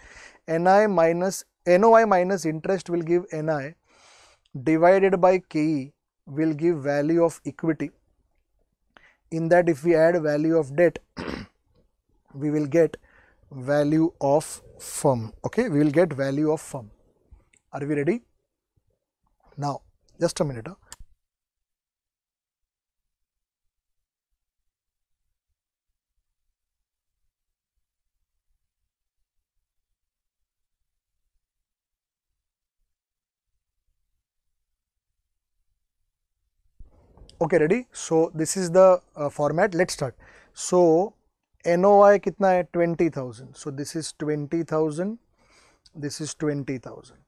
Speaker 1: N I minus N O I minus interest will give N I divided by K E will give value of equity in that if we add value of debt we will get value of firm okay we will get value of firm are we ready Now, just a minute. okay ready so this is the uh, format let's start so noi kitna hai 20000 so this is 20000 this is 20000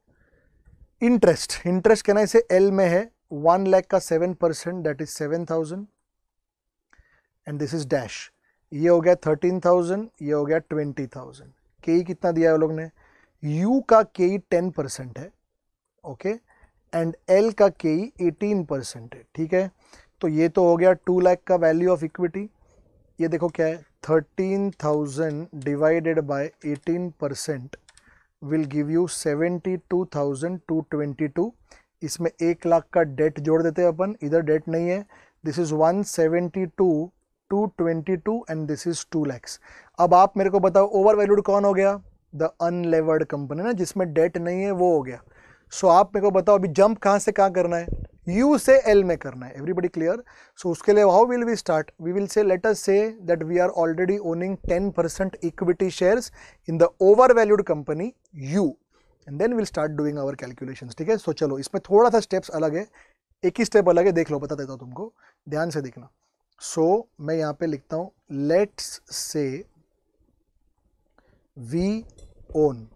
Speaker 1: interest interest कहना इसे L में है one lakh का seven percent that is seven thousand and this is dash ये हो गया thirteen thousand ये हो गया ट्वेंटी थाउजेंड के ई कितना दिया है लोग ने यू का के ई टेन परसेंट है ओके एंड एल का के ई एटीन परसेंट है ठीक है तो ये तो हो गया टू लैख का वैल्यू ऑफ इक्विटी ये देखो क्या है thirteen thousand divided by eighteen percent will give you seventy two thousand two twenty two इसमें एक लाख का डेट जोड़ देते हैं अपन इधर डेट नहीं है this is one seventy two two twenty two and this is two lakhs अब आप मेरे को बताओ ओवर वैल्यूड कौन हो गया द अनलेवर्ड कंपनी ना जिसमें डेट नहीं है वो हो गया सो so, आप मेरे को बताओ अभी जंप कहाँ से कहाँ करना है यू से एल में करना है एवरीबडी क्लियर सो उसके लिए how will we start we will say let us say that we are already owning 10% percent equity shares in the over valued company U and then will start doing our calculation ठीक है सो चलो इसमें थोड़ा सा steps अलग है एक ही step अलग है देख लो बता देता हूँ तुमको ध्यान से देखना सो so, मैं यहाँ पे लिखता हूँ let's say we own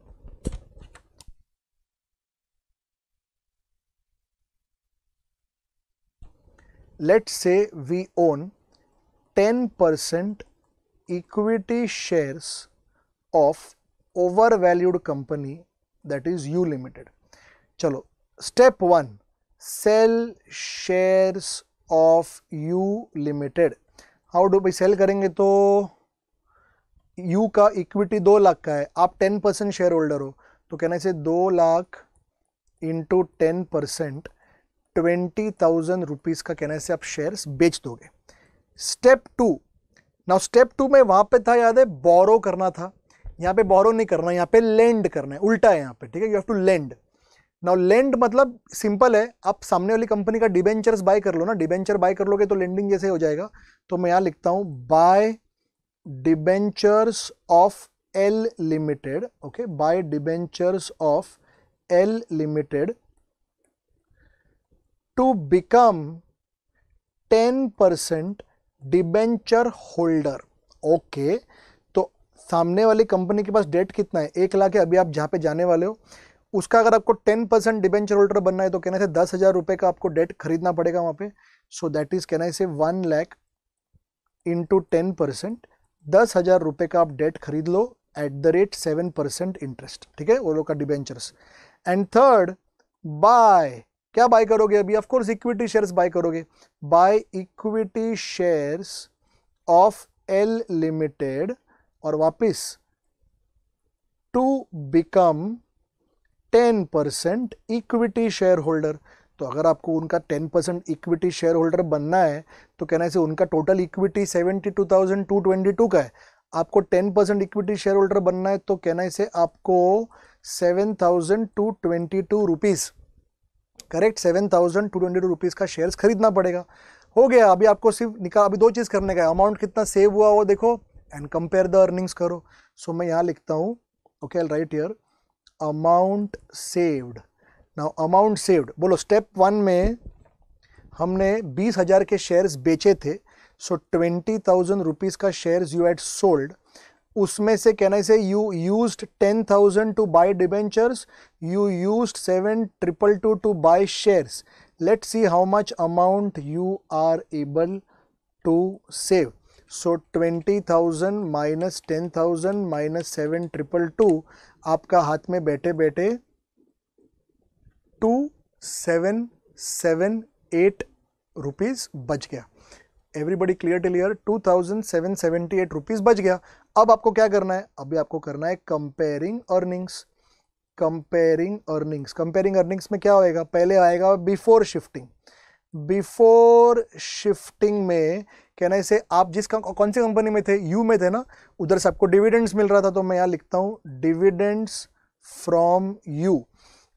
Speaker 1: let's say we own 10% equity shares of overvalued company that is U Limited. Chalo, step 1 sell shares of U Limited. How do we sell karenge to u ka equity 2 lakh ka hai aap 10% shareholder ho to can i say 2 lakh into 10% twenty thousand rupees का कहने से आप shares बेच दोगे step two now step two में वहां पे था याद है बोरो करना था यहां पे बोरो नहीं करना यहां पे लेंड करना है उल्टा है यहां पे ठीक है you have to lend now lend मतलब सिंपल है आप सामने वाली कंपनी का डिबेंचर्स बाय कर लो ना डिबेंचर बाय कर लोगे तो लेंडिंग जैसे हो जाएगा तो मैं यहां लिखता हूँ buy debentures of L limited okay buy debentures of L limited to become 10% debenture holder okay तो सामने वाली कंपनी के पास डेट कितना है एक लाख है अभी आप जहाँ पे जाने वाले हो उसका अगर आपको टेन परसेंट डिबेंचर होल्डर बनना है तो कहना है दस हज़ार रुपए का आपको डेट खरीदना पड़ेगा वहां पे सो दैट इज़ कहना है one lakh into ten percent दस हज़ार रुपए का आप डेट खरीद लो at the rate seven percent interest ठीक है वो लोग का डिबेंचर्स एंड थर्ड बाय क्या बाय करोगे अभी ऑफकोर्स इक्विटी शेयर्स बाय करोगे buy equity shares of L limited और वापस to become ten percent equity share holder तो अगर आपको उनका ten percent equity share shareholder बनना है तो कहना से उनका total equity seventy two thousand two twenty two का है आपको ten percent equity share shareholder बनना है तो कहना से आपको seven thousand two twenty two rupees correct seven thousand two hundred rupees का शेयर्स खरीदना पड़ेगा हो गया अभी आपको सिर्फ निकाल अभी दो चीज़ करने का है अमाउंट कितना सेव हुआ वो देखो एंड कंपेयर द अर्निंग्स करो सो मैं यहाँ लिखता हूँ okay L write here amount saved now amount saved बोलो स्टेप वन में हमने बीस हज़ार के शेयर्स बेचे थे सो ट्वेंटी थाउजेंड रुपीज़ का शेयर्स यू हैड सोल्ड उसमें से कहना से you use ten thousand to buy debentures you use seven triple two to buy shares let see how much amount you are able to save so twenty thousand minus ten thousand minus seven triple two आपका हाथ में बैठे बैठे two seven seven eight rupees बच गया everybody clear till two thousand seven seventy eight rupees बच गया अब आपको क्या करना है अभी आपको करना है comparing earnings comparing earnings comparing earnings में क्या होएगा पहले आएगा बिफोर शिफ्टिंग बिफोर शिफ्टिंग में कहना इसे आप जिस कौन सी कंपनी में थे यू में थे ना उधर से आपको डिविडेंड्स मिल रहा था तो मैं यहाँ लिखता हूँ डिविडेंड्स फ्रॉम यू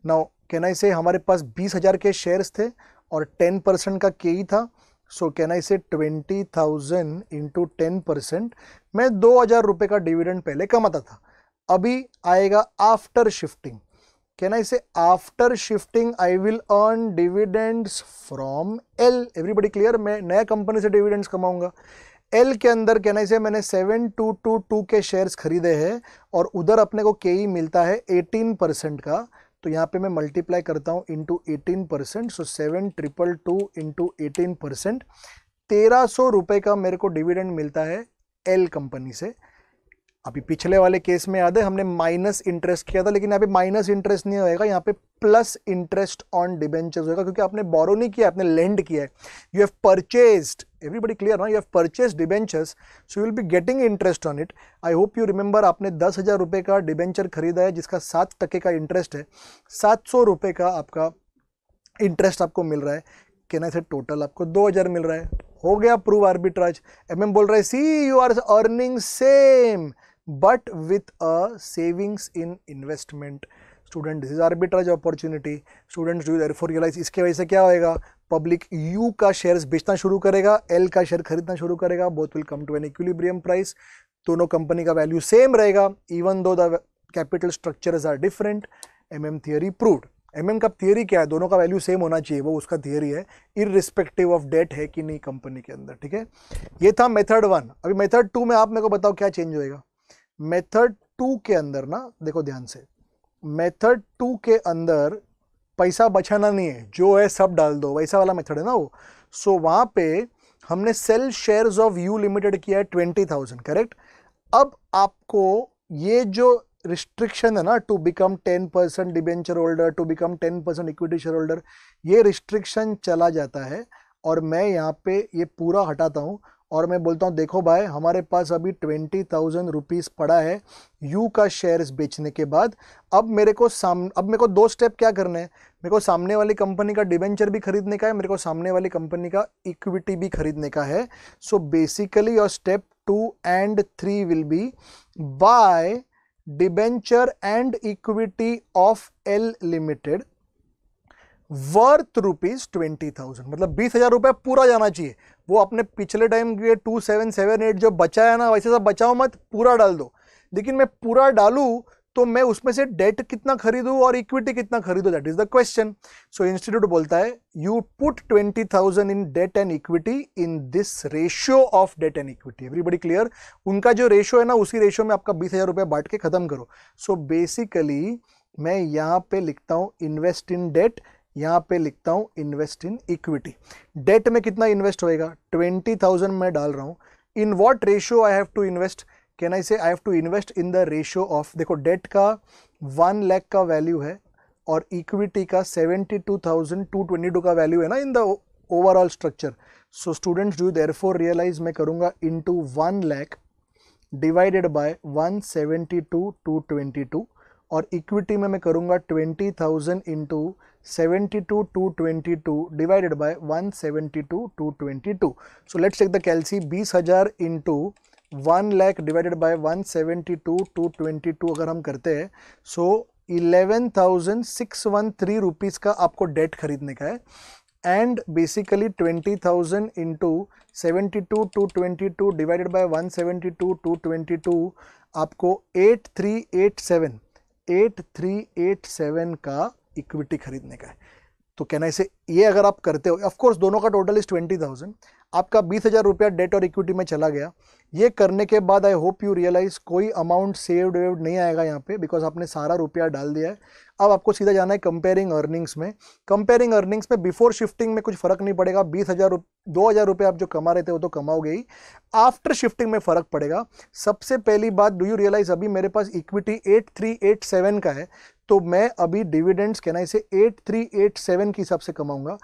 Speaker 1: नाउ कहना इसे हमारे पास बीस हज़ार के शेयर्स थे और टेन परसेंट का के ही e था सो can I say twenty thousand into ten percent मैं दो हज़ार रुपये का डिविडेंड पहले कमाता था अभी आएगा after shifting can I say after shifting I will earn dividends from L everybody clear मैं नया कंपनी से डिविडेंड्स कमाऊंगा एल के अंदर कैन आई से मैंने सेवन टू टू टू के शेयर्स खरीदे हैं और उधर अपने को के ई e मिलता है एटीन परसेंट का तो यहाँ पे मैं मल्टीप्लाई करता हूँ into eighteen percent so seven triple two into eighteen percent तेरह सौ रुपये का मेरे को डिविडेंड मिलता है एल कंपनी से अभी पिछले वाले केस में याद है हमने माइनस इंटरेस्ट किया था लेकिन यहाँ पे माइनस इंटरेस्ट नहीं होएगा यहाँ पे प्लस इंटरेस्ट ऑन डिबेंचर्स होगा क्योंकि आपने बोरो नहीं किया आपने लेंड किया है you have purchased everybody clear ना you have purchase debentures so you will be getting interest on it I hope you remember आपने दस हज़ार रुपये का डिबेंचर खरीदा है जिसका सात टके का इंटरेस्ट है सात सौ रुपये का आपका इंटरेस्ट आपको मिल रहा है कहना से टोटल आपको दो हज़ार मिल रहा है हो गया प्रूव आर्बिट्राज एम एम बोल रहा है see you are earning same but with a savings in investment student this is arbitrage opportunity students do therefore realise इसके वजह से क्या होएगा पब्लिक यू का शेयर्स बेचना शुरू करेगा एल का शेयर खरीदना शुरू करेगा both will come to an equilibrium price दोनों कंपनी का वैल्यू सेम रहेगा even though the capital structures are different M M theory proved M M का थियरी क्या है दोनों का वैल्यू सेम होना चाहिए वो उसका थियरी है इरिस्पेक्टिव ऑफ डेट है कि नहीं कंपनी के अंदर ठीक है ये था मेथड वन अभी मेथड टू में आप मेरे को बताओ क्या चेंज होएगा मेथड टू के अंदर ना देखो ध्यान से मेथड टू के अंदर पैसा बचाना नहीं है जो है सब डाल दो वैसा वाला मेथड है ना वो सो so, वहाँ पे हमने sell shares of U limited किया है ट्वेंटी थाउजेंड करेक्ट अब आपको ये जो रिस्ट्रिक्शन है ना to become ten percent debenture holder to become ten percent equity share holder ये रिस्ट्रिक्शन चला जाता है और मैं यहाँ पे ये पूरा हटाता हूँ और मैं बोलता हूँ देखो भाई हमारे पास अभी ट्वेंटी थाउजेंड रुपीज़ पड़ा है यू का शेयर्स बेचने के बाद अब मेरे को साम अब मेरे को दो स्टेप क्या करने हैं मेरे को सामने वाली कंपनी का डिबेंचर भी खरीदने का है मेरे को सामने वाली कंपनी का इक्विटी भी खरीदने का है so basically your step two and three will be buy debenture and equity of L limited worth rupees twenty thousand मतलब बीस हज़ार रुपये पूरा जाना चाहिए वो अपने पिछले टाइम के टू सेवन सेवन एट जो बचा है ना वैसे सब बचाओ मत पूरा डाल दो लेकिन मैं पूरा डालूँ तो मैं उसमें से डेट कितना खरीदूँ और इक्विटी कितना खरीदूँ that is the question so institute बोलता है you put twenty thousand in debt and equity in this ratio of debt and equity everybody clear उनका जो रेशियो है ना उसी रेशियो में आपका बीस हज़ार रुपये बांट के ख़त्म करो सो so बेसिकली मैं यहाँ पे लिखता हूँ इन्वेस्ट इन डेट यहाँ पे लिखता हूँ इन्वेस्ट इन इक्विटी डेट में कितना इन्वेस्ट होएगा ट्वेंटी थाउजेंड मैं डाल रहा हूँ in what ratio I have to invest can I say I have to invest in the ratio of देखो डेट का वन लैख का वैल्यू है और इक्विटी का seventy two thousand two twenty two का वैल्यू है ना in the overall structure so students do therefore realize मैं करूँगा into one lakh divided by one seventy two two twenty two और इक्विटी में मैं करूँगा twenty thousand into seventy two two twenty two divided by one seventy two two twenty two so let's check the calci बीस हज़ार into one lakh divided by one seventy two two twenty two अगर हम करते हैं so eleven thousand six one three rupees का आपको debt खरीदने का है and basically twenty thousand into seventy two two twenty two divided by one seventy two two twenty to आपको एट थ्री एट सेवन 8387 का इक्विटी खरीदने का है तो कहना इसे ये अगर आप करते हो ऑफकोर्स दोनों का टोटल इज ट्वेंटी थाउजेंड आपका बीस हज़ार रुपया डेट और इक्विटी में चला गया ये करने के बाद आई होप यू रियलाइज़ कोई अमाउंट सेव्ड वेव्ड नहीं आएगा यहाँ पे बिकॉज आपने सारा रुपया डाल दिया है अब आपको सीधा जाना है कंपेयरिंग अर्निंग्स में कंपेयरिंग अर्निंग्स में बिफोर शिफ्टिंग में कुछ फर्क नहीं पड़ेगा बीस हज़ार दो हज़ार रुपये आप जो कमा रहे थे वो तो कमाओगे ही आफ्टर शिफ्टिंग में फ़र्क पड़ेगा सबसे पहली बात डू यू रियलाइज़ अभी मेरे पास equity eight three eight seven का है तो मैं अभी डिविडेंड्स कहना इसे एट एट थ्री सेवन के हिसाब से कमाऊंगा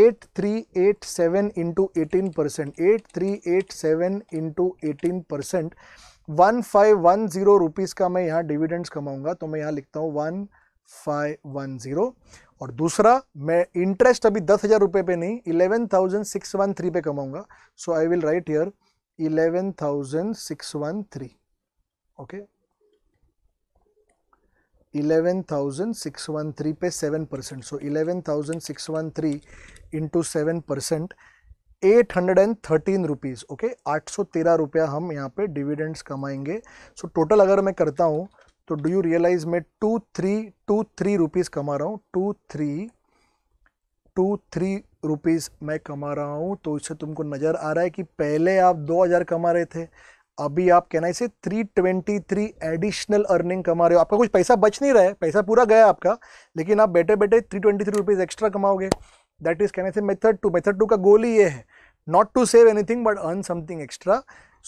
Speaker 1: eight three eight seven into eighteen percent eight three eight seven into eighteen percent one five one zero rupees का मैं यहाँ डिविडेंड्स कमाऊंगा तो मैं यहाँ लिखता हूँ वन फाइव वन ज़ीरो और दूसरा मैं इंटरेस्ट अभी दस हज़ार रुपये पे नहीं eleven thousand six one three पे कमाऊंगा so I will write here eleven thousand six one three okay eleven thousand six one three पे seven percent so eleven thousand six one three into seven percent eight hundred and thirteen rupees okay आठ सौ तेरह रुपया हम यहाँ पे dividends कमाएंगे सो so, total अगर मैं करता हूँ तो डू यू रियलाइज मैं two three two three rupees कमा रहा हूँ two three two three rupees मैं कमा रहा हूँ तो इससे तुमको नज़र आ रहा है कि पहले आप दो हज़ार कमा रहे थे अभी आप कहना इसे three twenty three additional earning कमा रहे हो आपका कुछ पैसा बच नहीं रहा है पैसा पूरा गया आपका लेकिन आप बैठे बैठे three twenty three rupees extra कमाओगे दैट इज़ कहना से मेथड टू मेथड टू का गोल ही ये है not to save anything but earn something extra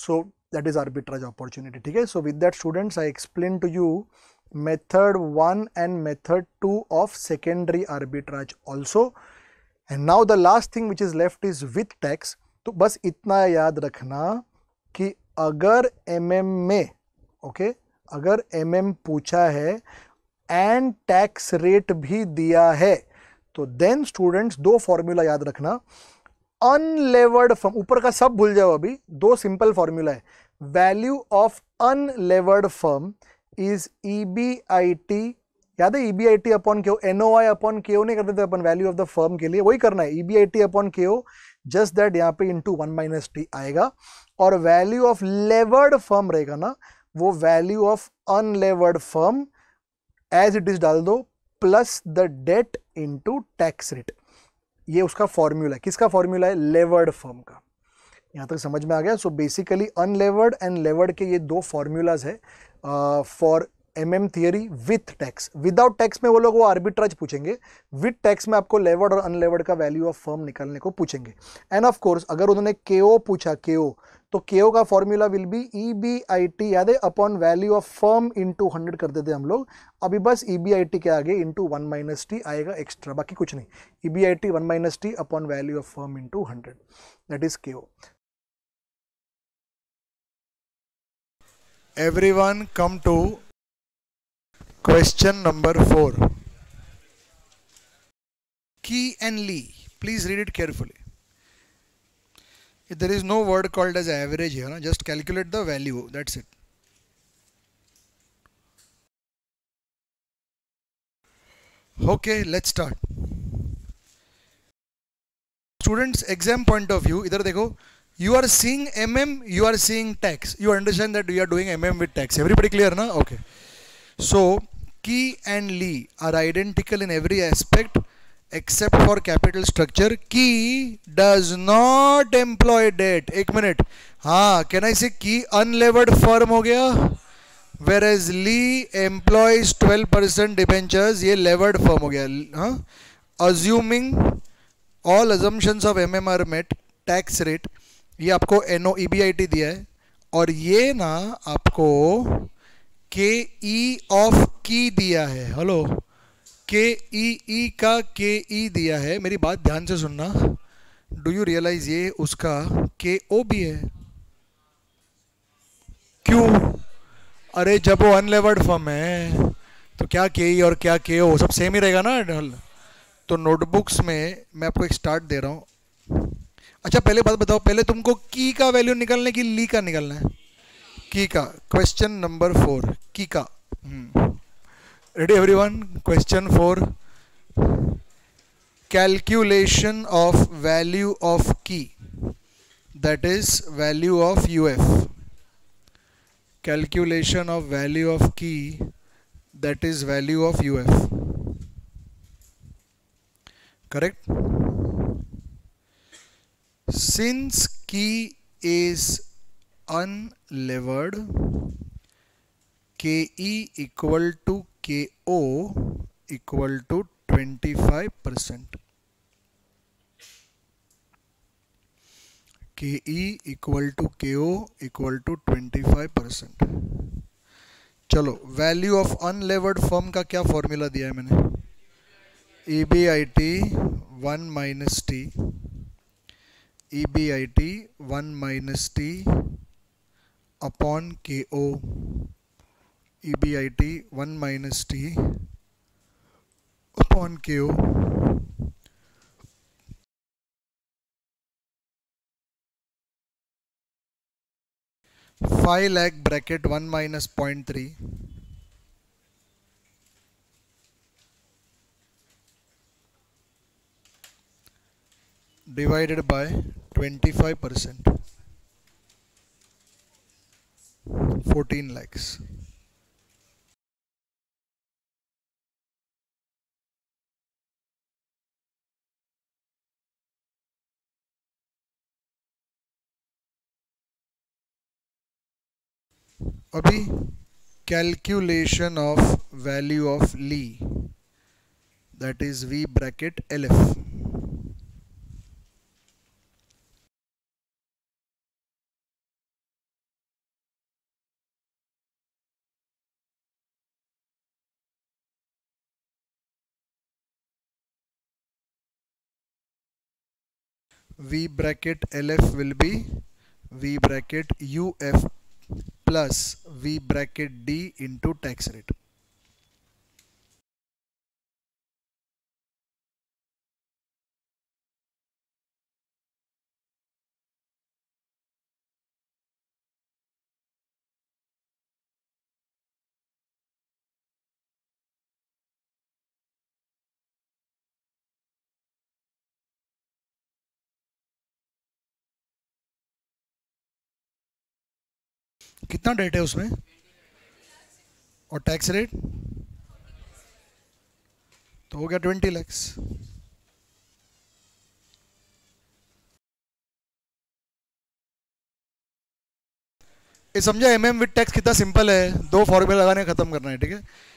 Speaker 1: so that is arbitrage opportunity okay so with that students I explain to you method 1 and method 2 of secondary arbitrage also and now the last thing which is left is with tax to bas itna yaad rakhna ki agar MM में okay, agar MM pucha hai and tax rate bhi diya hai to then students do formula yaad rakhna unlevered firm ऊपर का सब भूल जाओ अभी दो simple formula है value of unlevered firm is E B I T याद है E B I T upon K O N O I upon K ओ नहीं करते थे अपन वैल्यू ऑफ द फर्म के लिए वही करना है E B I T upon K O just that यहाँ पे इंटू वन माइनस टी आएगा और वैल्यू ऑफ लेवर्ड फर्म रहेगा ना वो value of unlevered firm as it is डाल दो plus the debt into tax rate ये उसका फॉर्मूला है किसका फॉर्मूला है लेवर्ड फर्म का यहाँ तक समझ में आ गया so basically unlevered and levered के ये दो फॉर्मूलाज है for M M theory with tax without tax में वो लोग वो आर्बिट्रेज पूछेंगे विथ टैक्स में आपको लेवर्ड और अनलेवर्ड का वैल्यू ऑफ फर्म निकालने को पूछेंगे एंड ऑफ कोर्स अगर उन्होंने के ओ पूछा के ओ तो के का formula will be E B I T याद है upon value of firm into hundred कर देते हम लोग अभी बस ई बी आई टी के आगे इंटू वन माइनस टी आएगा एक्स्ट्रा बाकी कुछ नहीं E B I T one minus T upon value of firm to hundred that is K everyone come to question number four की and Lee please read it carefully If there is no word called as average here, just calculate the value, that's it. Okay, let's start. Students, exam point of view, either they go, you are seeing mm you are seeing tax you understand that we are doing mm with tax everybody clear na okay so key and lee are identical in every aspect except for capital structure Kay does not employ debt एक मिनट हाँ can I say Kay unlevered firm हो गया whereas Lee employs twelve percent debentures ये levered firm हो गया हाँ assuming all assumptions of M M are met tax rate ये आपको N O E B I T दिया है और ये ना आपको के ई ऑफ की दिया है हेलो के ई ई का के ई e दिया है मेरी बात ध्यान से सुनना डू यू रियलाइज ये उसका के ओ भी है क्यों अरे जब वो अनलेवर्ड फॉर्म है तो क्या के ई e और क्या के ओ सब सेम ही रहेगा ना तो नोटबुक्स में मैं आपको एक स्टार्ट दे रहा हूँ अच्छा पहले बात बताओ पहले तुमको की e का वैल्यू निकालने की ली का निकालना है की का क्वेश्चन नंबर फोर की का Ready everyone? Question 4. Calculation of value of key. That is value of UF. Calculation of value of key. That is value of UF. Correct? Since key is unlevered, KE equal to K O equal to twenty five percent K E equal to K O equal to twenty five percent चलो value of unlevered firm का क्या formula दिया है मैंने E B I T one minus T E B I T one minus T upon K O ebit 1 minus t upon q five lakh bracket one minus point three divided by 25 percent 14 lakhs अभी calculation of value of Lee that is V bracket L F v bracket lf will be v bracket uf plus V bracket D into tax rate. कितना debt है उसमें और tax rate तो हो गया twenty lakhs समझा M M with tax कितना simple है दो फॉर्मूला लगाने खत्म करना है ठीक है